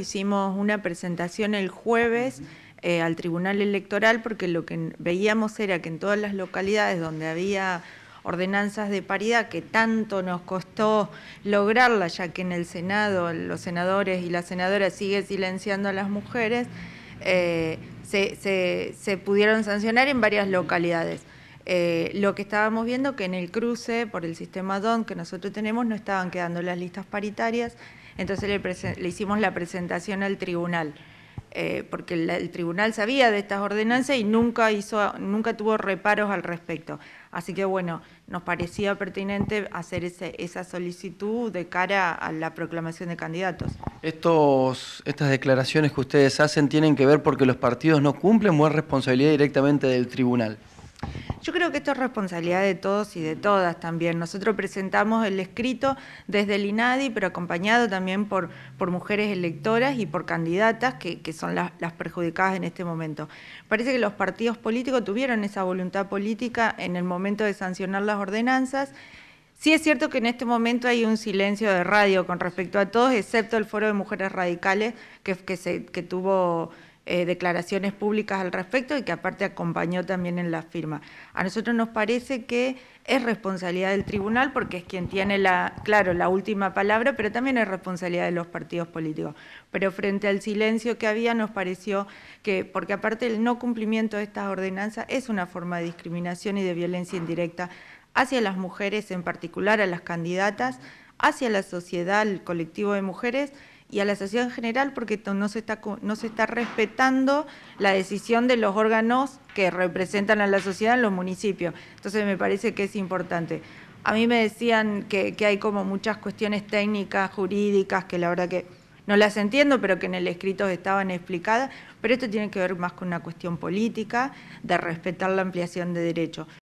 Hicimos una presentación el jueves eh, al Tribunal Electoral porque lo que veíamos era que en todas las localidades donde había ordenanzas de paridad que tanto nos costó lograrla, ya que en el Senado los senadores y la senadora siguen silenciando a las mujeres, eh, se pudieron sancionar en varias localidades. Eh, lo que estábamos viendo que en el cruce por el sistema DON que nosotros tenemos no estaban quedando las listas paritarias, entonces le, hicimos la presentación al tribunal, eh, porque el, tribunal sabía de estas ordenanzas y nunca, hizo, nunca tuvo reparos al respecto. Así que bueno, nos parecía pertinente hacer esa solicitud de cara a la proclamación de candidatos. Estos, estas declaraciones que ustedes hacen tienen que ver porque los partidos no cumplen o es responsabilidad directamente del tribunal. Yo creo que esto es responsabilidad de todos y de todas también. Nosotros presentamos el escrito desde el INADI, pero acompañado también por, por mujeres electoras y por candidatas que, son las, perjudicadas en este momento. Parece que los partidos políticos tuvieron esa voluntad política en el momento de sancionar las ordenanzas. Sí es cierto que en este momento hay un silencio de radio con respecto a todos, excepto el Foro de Mujeres Radicales, que, que, se, que tuvo eh, declaraciones públicas al respecto y que aparte acompañó también en la firma. A nosotros nos parece que es responsabilidad del tribunal porque es quien tiene la, claro, la última palabra, pero también es responsabilidad de los partidos políticos. Pero frente al silencio que había nos pareció que, porque aparte el no cumplimiento de estas ordenanzas es una forma de discriminación y de violencia indirecta hacia las mujeres, en particular a las candidatas, hacia la sociedad, el colectivo de mujeres, y a la sociedad en general porque no se está, respetando la decisión de los órganos que representan a la sociedad en los municipios. Entonces me parece que es importante. A mí me decían que, que hay como muchas cuestiones técnicas, jurídicas, que la verdad que no las entiendo, pero que en el escrito estaban explicadas, pero esto tiene que ver más con una cuestión política de respetar la ampliación de derechos.